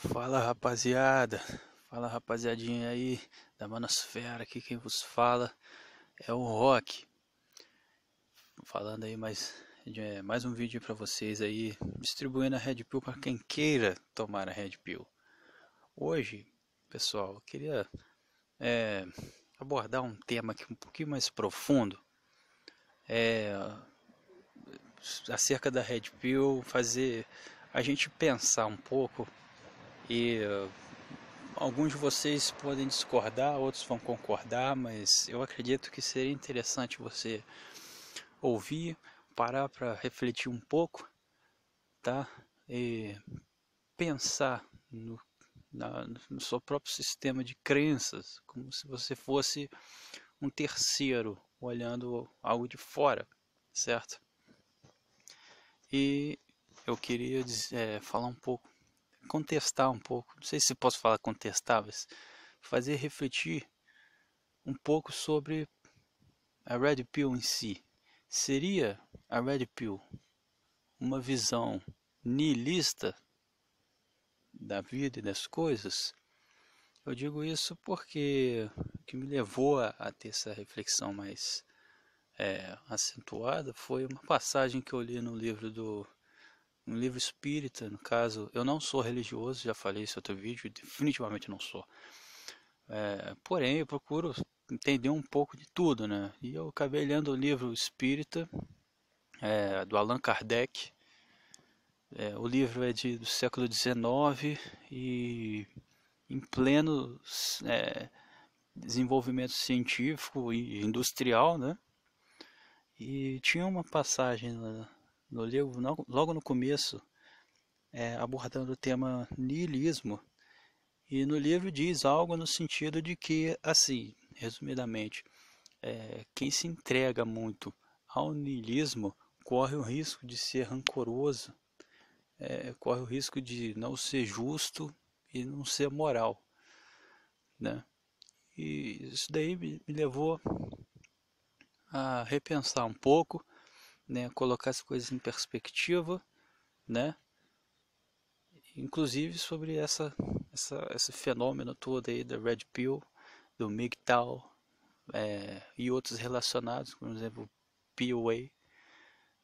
Fala rapaziada, fala rapaziadinha aí da Manosfera, aqui quem vos fala é o Rock. Falando aí mais, é, mais um vídeo para vocês aí, distribuindo a Red Pill para quem queira tomar a Red Pill. Hoje, pessoal, eu queria é, abordar um tema aqui um pouquinho mais profundo. É, acerca da Red Pill, fazer a gente pensar um pouco e eh, alguns de vocês podem discordar, outros vão concordar, mas eu acredito que seria interessante você ouvir, parar para refletir um pouco, tá? E pensar no, na, no seu próprio sistema de crenças, como se você fosse um terceiro olhando algo de fora, certo? E eu queria é, falar um pouco contestar um pouco, não sei se posso falar contestar, mas fazer refletir um pouco sobre a Red Pill em si. Seria a Red Pill uma visão nihilista da vida e das coisas? Eu digo isso porque o que me levou a, a ter essa reflexão mais é, acentuada foi uma passagem que eu li no livro do um livro espírita, no caso, eu não sou religioso, já falei isso em outro vídeo, definitivamente não sou. É, porém, eu procuro entender um pouco de tudo, né? E eu acabei lendo o livro Espírita, é, do Allan Kardec. É, o livro é de, do século XIX e em pleno é, desenvolvimento científico e industrial, né? E tinha uma passagem no livro, logo no começo, é, abordando o tema niilismo. E no livro diz algo no sentido de que, assim, resumidamente, é, quem se entrega muito ao niilismo corre o risco de ser rancoroso, é, corre o risco de não ser justo e não ser moral, né? E isso daí me, me levou a repensar um pouco né, colocar as coisas em perspectiva, né, inclusive sobre essa, essa esse fenômeno todo aí da Red Pill, do MGTOW é, e outros relacionados, por exemplo, POA, uh,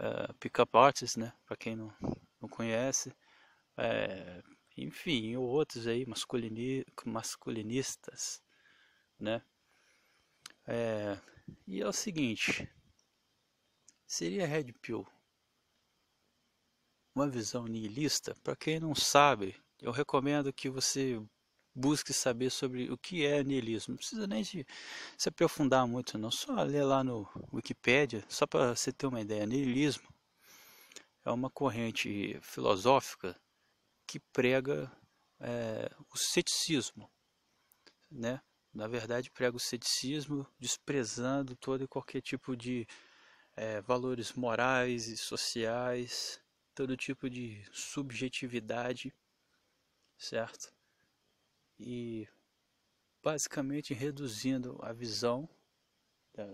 é, Pickup Artist, né, para quem não, não conhece, é, enfim, outros aí masculini, masculinistas, né. É, e é o seguinte, seria Red Pill. Uma visão nihilista, para quem não sabe, eu recomendo que você busque saber sobre o que é niilismo. Não precisa nem de se aprofundar muito, não. Só ler lá no Wikipedia, só para você ter uma ideia. Niilismo é uma corrente filosófica que prega é, o ceticismo, né? Na verdade, prega o ceticismo, desprezando todo e qualquer tipo de é, valores morais e sociais, todo tipo de subjetividade, certo? E basicamente reduzindo a visão da,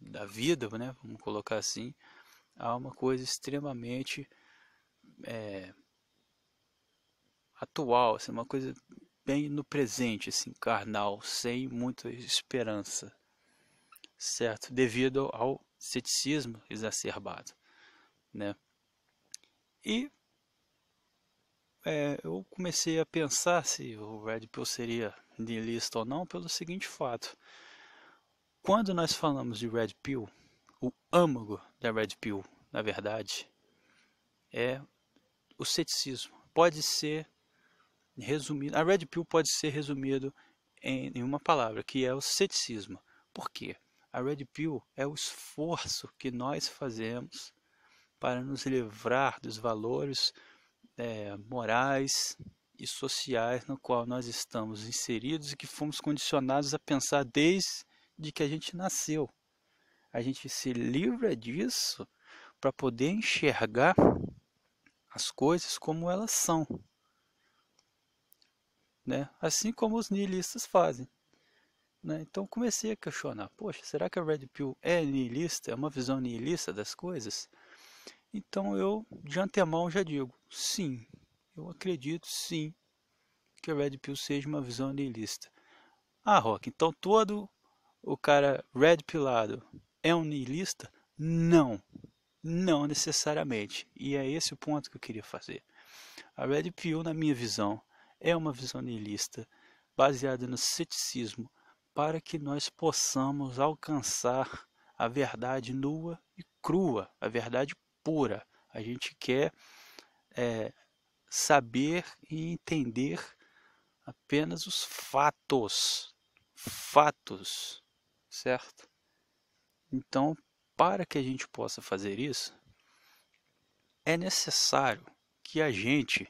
da vida, né? Vamos colocar assim, a uma coisa extremamente é, atual, assim, uma coisa bem no presente, assim, carnal, sem muita esperança, certo? Devido ao ceticismo exacerbado, né? E é, eu comecei a pensar se o Red Pill seria niilista ou não pelo seguinte fato. Quando nós falamos de Red Pill, o âmago da Red Pill, na verdade, é o ceticismo. Pode ser resumido, a Red Pill pode ser resumido em uma palavra, que é o ceticismo. Por quê? A Red Pill é o esforço que nós fazemos para nos livrar dos valores é, morais e sociais no qual nós estamos inseridos e que fomos condicionados a pensar desde que a gente nasceu. A gente se livra disso para poder enxergar as coisas como elas são. Né? Assim como os niilistas fazem. Né? Então comecei a questionar, poxa, será que a Red Pill é niilista, é uma visão niilista das coisas? Então eu, de antemão, já digo, sim, eu acredito sim que a Red Pill seja uma visão niilista. Ah, Rock, então todo o cara Red Pillado é um niilista? Não, não necessariamente. E é esse o ponto que eu queria fazer. A Red Pill, na minha visão, é uma visão niilista baseada no ceticismo, para que nós possamos alcançar a verdade nua e crua, a verdade pura. A gente quer é, saber e entender apenas os fatos, fatos, certo? Então, para que a gente possa fazer isso, é necessário que a gente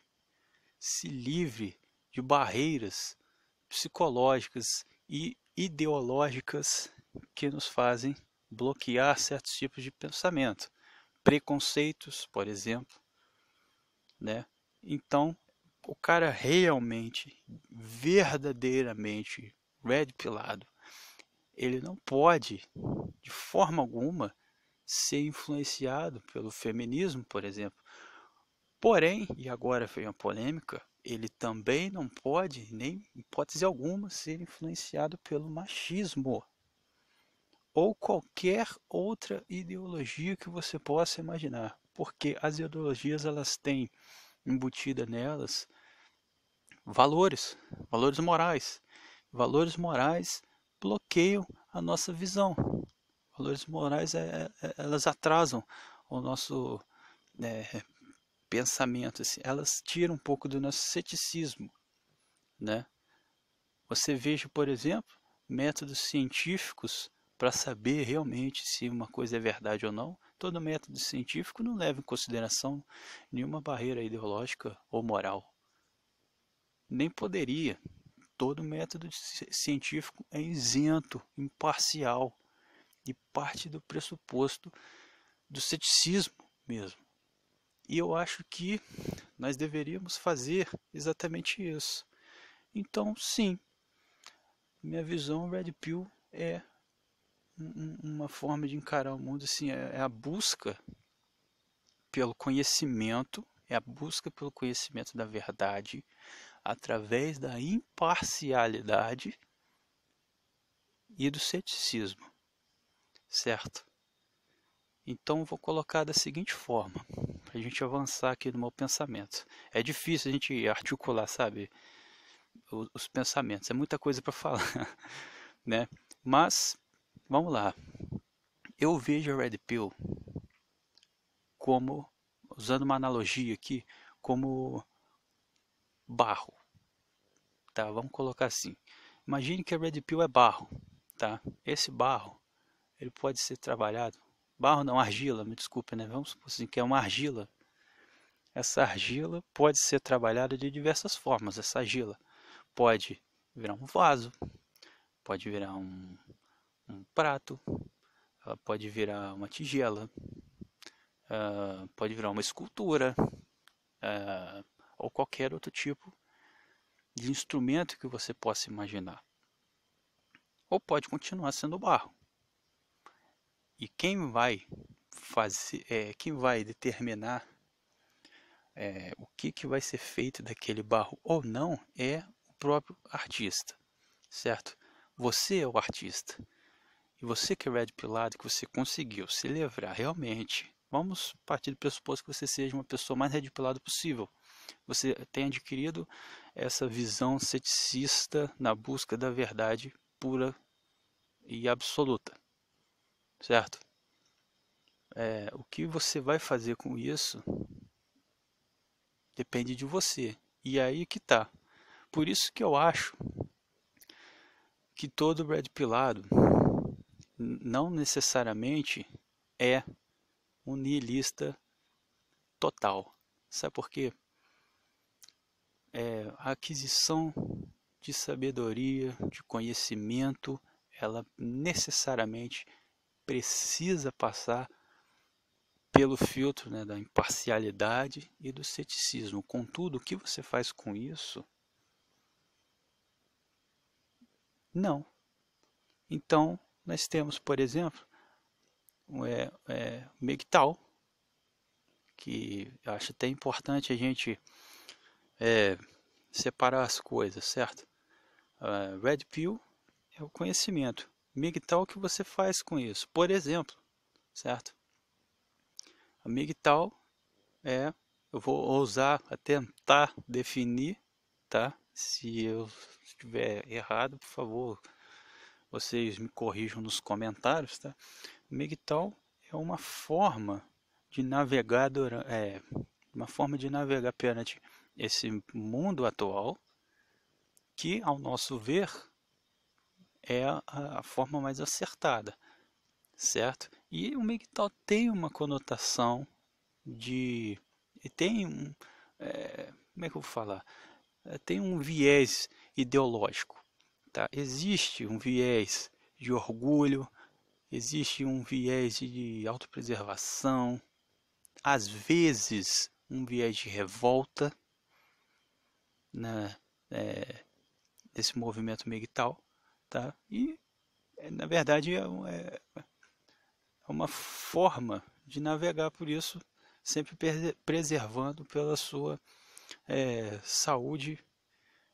se livre de barreiras psicológicas e ideológicas que nos fazem bloquear certos tipos de pensamento, preconceitos, por exemplo, né? Então, o cara realmente, verdadeiramente red pilado, ele não pode de forma alguma ser influenciado pelo feminismo, por exemplo. Porém, e agora foi uma polêmica, ele também não pode, nem hipótese alguma, ser influenciado pelo machismo ou qualquer outra ideologia que você possa imaginar, porque as ideologias elas têm embutida nelas valores, valores morais. Valores morais bloqueiam a nossa visão. Valores morais é, é, é elas atrasam o nosso é, pensamento, assim, elas tiram um pouco do nosso ceticismo, né? Você veja, por exemplo, métodos científicos para saber realmente se uma coisa é verdade ou não. Todo método científico não leva em consideração nenhuma barreira ideológica ou moral. Nem poderia. Todo método científico é isento, imparcial e parte do pressuposto do ceticismo mesmo. E eu acho que nós deveríamos fazer exatamente isso. Então, sim, minha visão Red Pill é uma forma de encarar o mundo assim, é, é a busca pelo conhecimento, é a busca pelo conhecimento da verdade através da imparcialidade e do ceticismo, certo? Então vou colocar da seguinte forma, para a gente avançar aqui no meu pensamento. É difícil a gente articular, sabe, os, os pensamentos. É muita coisa para falar, né? Mas vamos lá. Eu vejo a Red Pill como, usando uma analogia aqui, como barro. Tá, vamos colocar assim. Imagine que a Red Pill é barro, tá? Esse barro, ele pode ser trabalhado barro não, argila, me desculpe, né? Vamos supor assim, que é uma argila. Essa argila pode ser trabalhada de diversas formas. Essa argila pode virar um vaso, pode virar um, um prato, ela pode virar uma tigela, uh, pode virar uma escultura, uh, ou qualquer outro tipo de instrumento que você possa imaginar. Ou pode continuar sendo barro. E quem vai fazer, é, quem vai determinar é, o que, que vai ser feito daquele barro ou não é o próprio artista, certo? Você é o artista. E você que é red pilado, que você conseguiu se livrar realmente. Vamos partir do pressuposto que você seja uma pessoa mais red pilada possível. Você tem adquirido essa visão ceticista na busca da verdade pura e absoluta certo? É, o que você vai fazer com isso depende de você. E aí que tá. Por isso que eu acho que todo Brad Pilado não necessariamente é um niilista total. Sabe por quê? É, a aquisição de sabedoria, de conhecimento, ela necessariamente precisa passar pelo filtro né, da imparcialidade e do ceticismo. Contudo, o que você faz com isso? Não. Então, nós temos, por exemplo, é, é, Migtal, que acho até importante a gente é, separar as coisas, certo? Uh, Red Pill é o conhecimento, MGTOW que você faz com isso. Por exemplo, certo? A MGTOW é, eu vou ousar a tentar definir, tá? Se eu estiver errado, por favor, vocês me corrijam nos comentários, tá? MGTOW é uma forma de navegar, é, uma forma de navegar perante esse mundo atual que, ao nosso ver, é a, a forma mais acertada, certo? E o MGTOW tem uma conotação de. tem um. É, como é que eu vou falar? É, tem um viés ideológico. Tá? Existe um viés de orgulho, existe um viés de autopreservação, às vezes um viés de revolta né, é, movimento migital. Tá? E, é, na verdade, é, é, é, uma forma de navegar por isso, sempre preservando pela sua é, saúde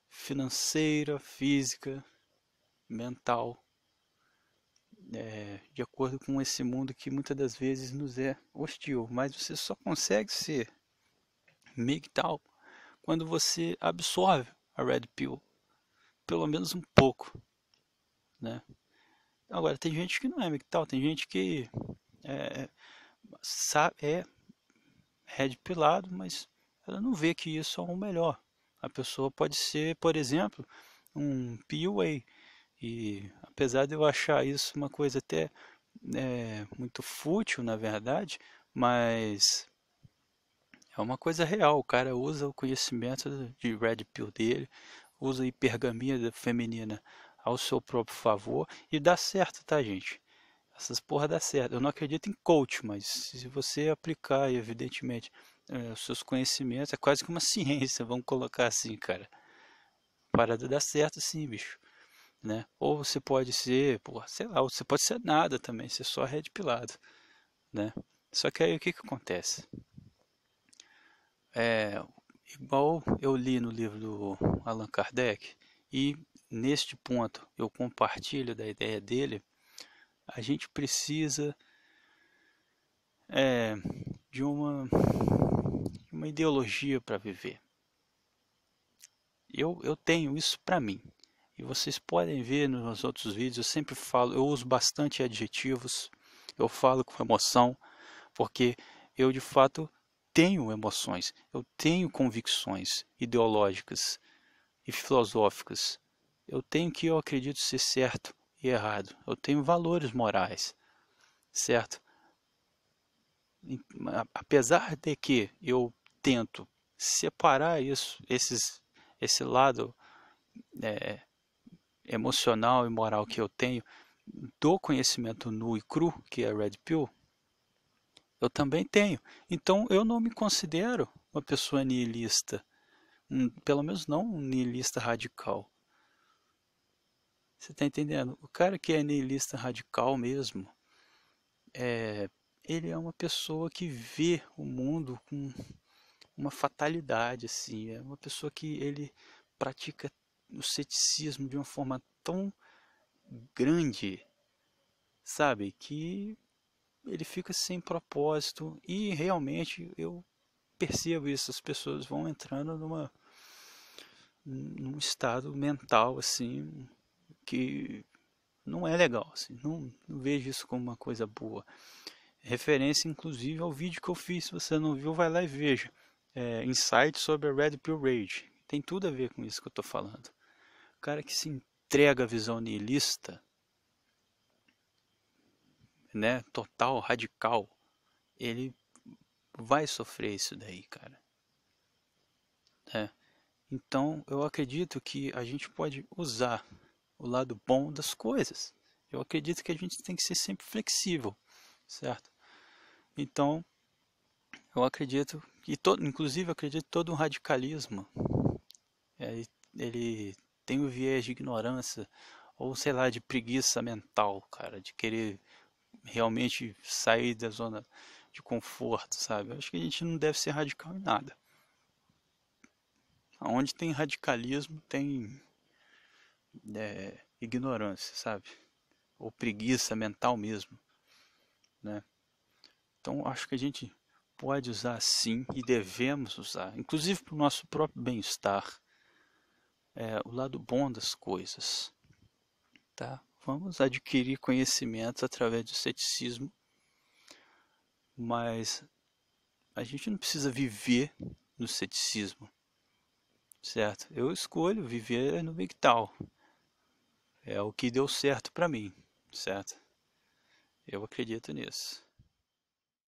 financeira, física, mental, é, de acordo com esse mundo que muitas das vezes nos é hostil. Mas você só consegue ser mental quando você absorve a Red Pill, pelo menos um pouco né? Agora, tem gente que não é MGTOW, tem gente que é, sabe, é red é pilado, mas ela não vê que isso é o um melhor. A pessoa pode ser, por exemplo, um PUA. E apesar de eu achar isso uma coisa até é, muito fútil, na verdade, mas é uma coisa real. O cara usa o conhecimento de red pill dele, usa a hipergamia feminina ao seu próprio favor e dá certo, tá, gente? Essas porra dá certo. Eu não acredito em coach, mas se você aplicar, evidentemente, eh, os seus conhecimentos, é quase que uma ciência, vamos colocar assim, cara. Parada dá certo sim, bicho. Né? Ou você pode ser, porra, sei lá, você pode ser nada também, ser só red pilado, né? Só que aí o que que acontece? É, igual eu li no livro do Allan Kardec, e neste ponto eu compartilho da ideia dele. A gente precisa é, de uma, uma ideologia para viver. Eu, eu tenho isso para mim. E vocês podem ver nos outros vídeos, eu sempre falo, eu uso bastante adjetivos, eu falo com emoção, porque eu de fato tenho emoções, eu tenho convicções ideológicas e filosóficas. Eu tenho que eu acredito ser certo e errado. Eu tenho valores morais, certo? Apesar de que eu tento separar isso, esses, esse lado é, emocional e moral que eu tenho do conhecimento nu e cru, que é Red Pill, eu também tenho. Então eu não me considero uma pessoa niilista. Hum, pelo menos não um niilista radical. Você está entendendo? O cara que é niilista radical mesmo, é, ele é uma pessoa que vê o mundo com uma fatalidade, assim. É uma pessoa que ele pratica o ceticismo de uma forma tão grande, sabe, que ele fica sem propósito e realmente eu percebo isso, as pessoas vão entrando numa num estado mental assim que não é legal, assim, não, não vejo isso como uma coisa boa. Referência inclusive ao vídeo que eu fiz, se você não viu, vai lá e veja. É, insight sobre a Red Pill Rage. Tem tudo a ver com isso que eu estou falando. O cara que se entrega à visão nihilista, né, total, radical, ele vai sofrer isso daí, cara. É. Então, eu acredito que a gente pode usar o lado bom das coisas. Eu acredito que a gente tem que ser sempre flexível, certo? Então, eu acredito e todo, inclusive eu acredito todo um radicalismo ele, é, ele tem o um viés de ignorância ou sei lá de preguiça mental, cara, de querer realmente sair da zona de conforto, sabe? Acho que a gente não deve ser radical em nada. Onde tem radicalismo, tem é, ignorância, sabe? Ou preguiça mental mesmo, né? Então acho que a gente pode usar sim e devemos usar, inclusive para o nosso próprio bem-estar, é, o lado bom das coisas, tá? Vamos adquirir conhecimentos através do ceticismo mas a gente não precisa viver no ceticismo, certo? Eu escolho viver no MGTOW, é o que deu certo para mim, certo? Eu acredito nisso.